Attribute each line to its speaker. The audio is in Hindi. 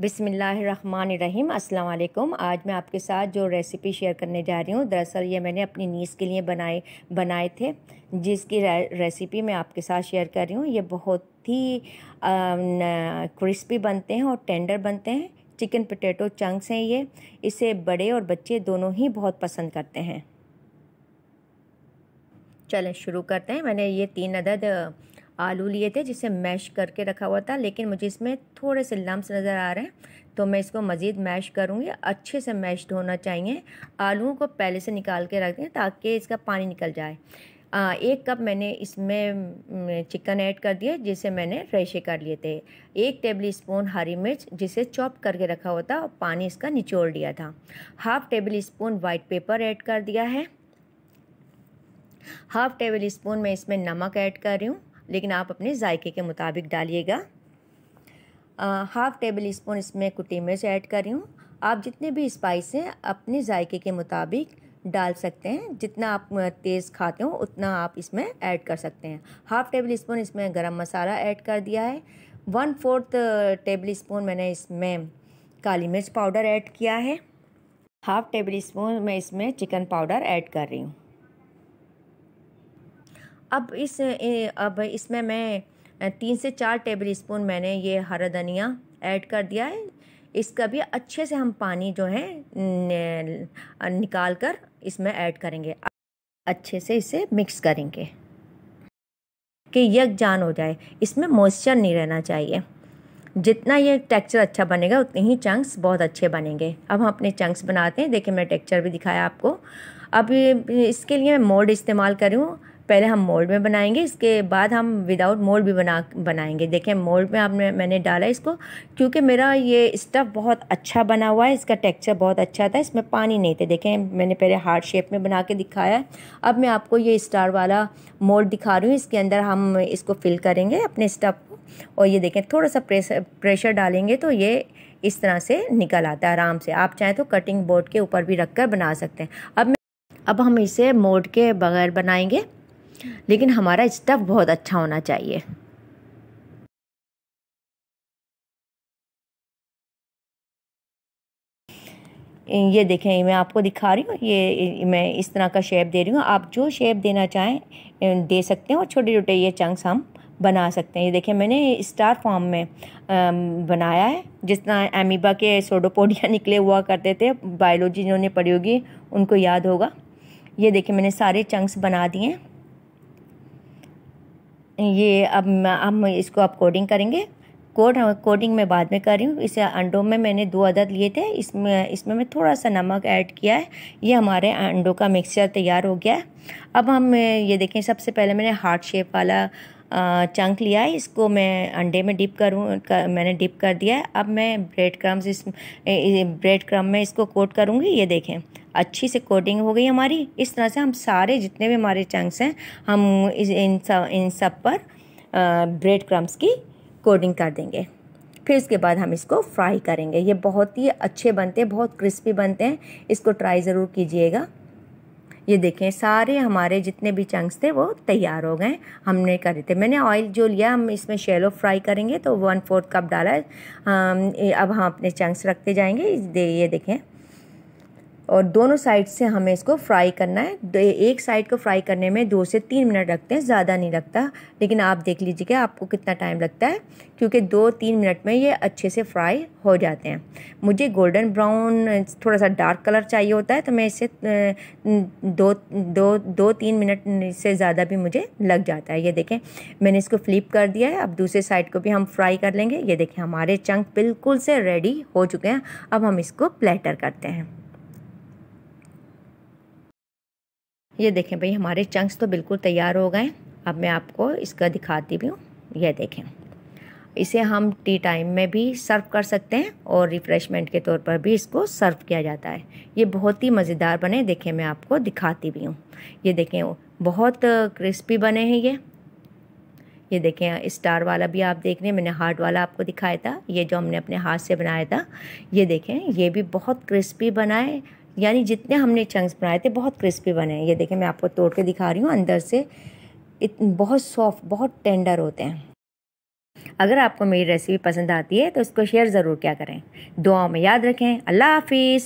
Speaker 1: बिसमीम् अल्लाम आज मैं आपके साथ जो रेसिपी शेयर करने जा रही हूँ दरअसल ये मैंने अपनी नीस के लिए बनाए बनाए थे जिसकी रेसिपी मैं आपके साथ शेयर कर रही हूँ ये बहुत ही क्रिस्पी बनते हैं और टेंडर बनते हैं चिकन पटेटो चंक्स हैं ये इसे बड़े और बच्चे दोनों ही बहुत पसंद करते हैं चलें शुरू करते हैं मैंने ये तीन अदद आलू लिए थे जिसे मैश करके रखा हुआ था लेकिन मुझे इसमें थोड़े से लम्स नज़र आ रहे हैं तो मैं इसको मज़ीद मैश करूँगी अच्छे से मैश्ड होना चाहिए आलूओं को पहले से निकाल के रख दें ताकि इसका पानी निकल जाए आ, एक कप मैंने इसमें चिकन ऐड कर दिया जिसे मैंने फ्रेशे कर लिए थे एक टेबल स्पून हरी मिर्च जिसे चॉप करके रखा हुआ था और पानी इसका निचोड़ लिया था half tablespoon white pepper add कर दिया है हाफ़ टेबल स्पून मैं इसमें नमक ऐड कर रही हूँ लेकिन आप अपने जायके के मुताबिक डालिएगा हाफ़ टेबल स्पून इसमें कुटी मिर्च ऐड कर रही हूँ आप जितने भी स्पाइस हैं अपने जायके के मुताबिक डाल सकते हैं जितना आप तेज़ खाते हो उतना आप इसमें ऐड कर सकते हैं हाफ़ टेबल स्पून इसमें गरम मसाला ऐड कर दिया है वन फोर्थ टेबल स्पून मैंने इसमें काली मिर्च पाउडर ऐड किया है हाफ़ टेबल स्पून मैं इसमें चिकन पाउडर ऐड कर रही हूँ अब इस अब इसमें मैं तीन से चार टेबल स्पून मैंने ये हरा धनिया ऐड कर दिया है इसका भी अच्छे से हम पानी जो है निकाल कर इसमें ऐड करेंगे अच्छे से इसे मिक्स करेंगे कि यकजान हो जाए इसमें मॉइस्चर नहीं रहना चाहिए जितना ये टेक्सचर अच्छा बनेगा उतने ही चंक्स बहुत अच्छे बनेंगे अब हम अपने चंक्स बनाते हैं देखिए मैं टेक्सचर भी दिखाया आपको अब इसके लिए मैं मोल्ड इस्तेमाल करूँ पहले हम मोल्ड में बनाएंगे इसके बाद हम विदाउट मोल्ड भी बना बनाएंगे देखें मोल्ड में आपने मैंने डाला इसको क्योंकि मेरा ये स्टफ़ बहुत अच्छा बना हुआ है इसका टेक्सचर बहुत अच्छा था इसमें पानी नहीं थे देखें मैंने पहले हार्ड शेप में बना के दिखाया है अब मैं आपको ये स्टार वाला मोल्ड दिखा रही हूँ इसके अंदर हम इसको फिल करेंगे अपने स्टफ़ को और ये देखें थोड़ा सा प्रेशर प्रेशर डालेंगे तो ये इस तरह से निकल आता है आराम से आप चाहें तो कटिंग बोर्ड के ऊपर भी रख कर बना सकते हैं अब अब हम इसे मोड़ के बगैर बनाएंगे लेकिन हमारा स्टफ़ बहुत अच्छा होना चाहिए ये देखें मैं आपको दिखा रही हूँ ये मैं इस तरह का शेप दे रही हूँ आप जो शेप देना चाहें दे सकते हैं और छोटे छोटे ये चंक्स हम बना सकते हैं ये देखें मैंने स्टार फॉर्म में बनाया है जिस तरह एमीबा के सोडोपोडिया निकले हुआ करते थे बायोलॉजी जिन्होंने पढ़ी होगी उनको याद होगा ये देखें मैंने सारे चंक्स बना दिए हैं ये अब हम इसको अब कोडिंग करेंगे कोड हम कोडिंग में बाद में कर रही हूँ इसे अंडों में मैंने दो अदद लिए थे इसमें इसमें मैं थोड़ा सा नमक ऐड किया है ये हमारे अंडों का मिक्सचर तैयार हो गया है अब हम ये देखें सबसे पहले मैंने हार्ट शेप वाला चंक लिया है इसको मैं अंडे में डिप करूँ कर, मैंने डिप कर दिया है अब मैं ब्रेड क्रम्स इस ब्रेड क्रम में इसको कोट करूँगी ये देखें अच्छी से कोडिंग हो गई हमारी इस तरह से हम सारे जितने भी हमारे चंक्स हैं हम इस इन सब इन सब पर ब्रेड क्रम्स की कोडिंग कर देंगे फिर उसके बाद हम इसको फ्राई करेंगे ये बहुत ही अच्छे बनते हैं बहुत क्रिस्पी बनते हैं इसको ट्राई ज़रूर कीजिएगा ये देखें सारे हमारे जितने भी चंक्स थे वो तैयार हो गए हमने कर देते मैंने ऑयल जो लिया हम इसमें शेलो फ्राई करेंगे तो वन फोर्थ कप डाला है अब हम अपने चंक्स रखते जाएंगे ये देखें और दोनों साइड से हमें इसको फ्राई करना है एक साइड को फ्राई करने में दो से तीन मिनट लगते हैं ज़्यादा नहीं लगता लेकिन आप देख लीजिए कि आपको कितना टाइम लगता है क्योंकि दो तीन मिनट में ये अच्छे से फ्राई हो जाते हैं मुझे गोल्डन ब्राउन थोड़ा सा डार्क कलर चाहिए होता है तो मैं इसे दो दो दो तीन मिनट से ज़्यादा भी मुझे लग जाता है ये देखें मैंने इसको फ्लिप कर दिया है अब दूसरे साइड को भी हम फ्राई कर लेंगे ये देखें हमारे चंक बिल्कुल से रेडी हो चुके हैं अब हम इसको प्लेटर करते हैं ये देखें भाई हमारे चंक्स तो बिल्कुल तैयार हो गए अब मैं आपको इसका दिखाती भी हूँ यह देखें इसे हम टी टाइम में भी सर्व कर सकते हैं और रिफ़्रेशमेंट के तौर पर भी इसको सर्व किया जाता है ये बहुत ही मज़ेदार बने देखें मैं आपको दिखाती भी हूँ ये देखें बहुत क्रिस्पी बने हैं ये ये देखें स्टार वाला भी आप देख रहे हैं मैंने हार्ट वाला आपको दिखाया था ये जो हमने अपने हाथ से बनाया था ये देखें ये भी बहुत क्रिस्पी बनाए यानी जितने हमने चंक्स बनाए थे बहुत क्रिस्पी बने ये देखें मैं आपको तोड़ के दिखा रही हूँ अंदर से इत, बहुत सॉफ्ट बहुत टेंडर होते हैं अगर आपको मेरी रेसिपी पसंद आती है तो इसको शेयर ज़रूर क्या करें दुआओं में याद रखें अल्लाह हाफिज़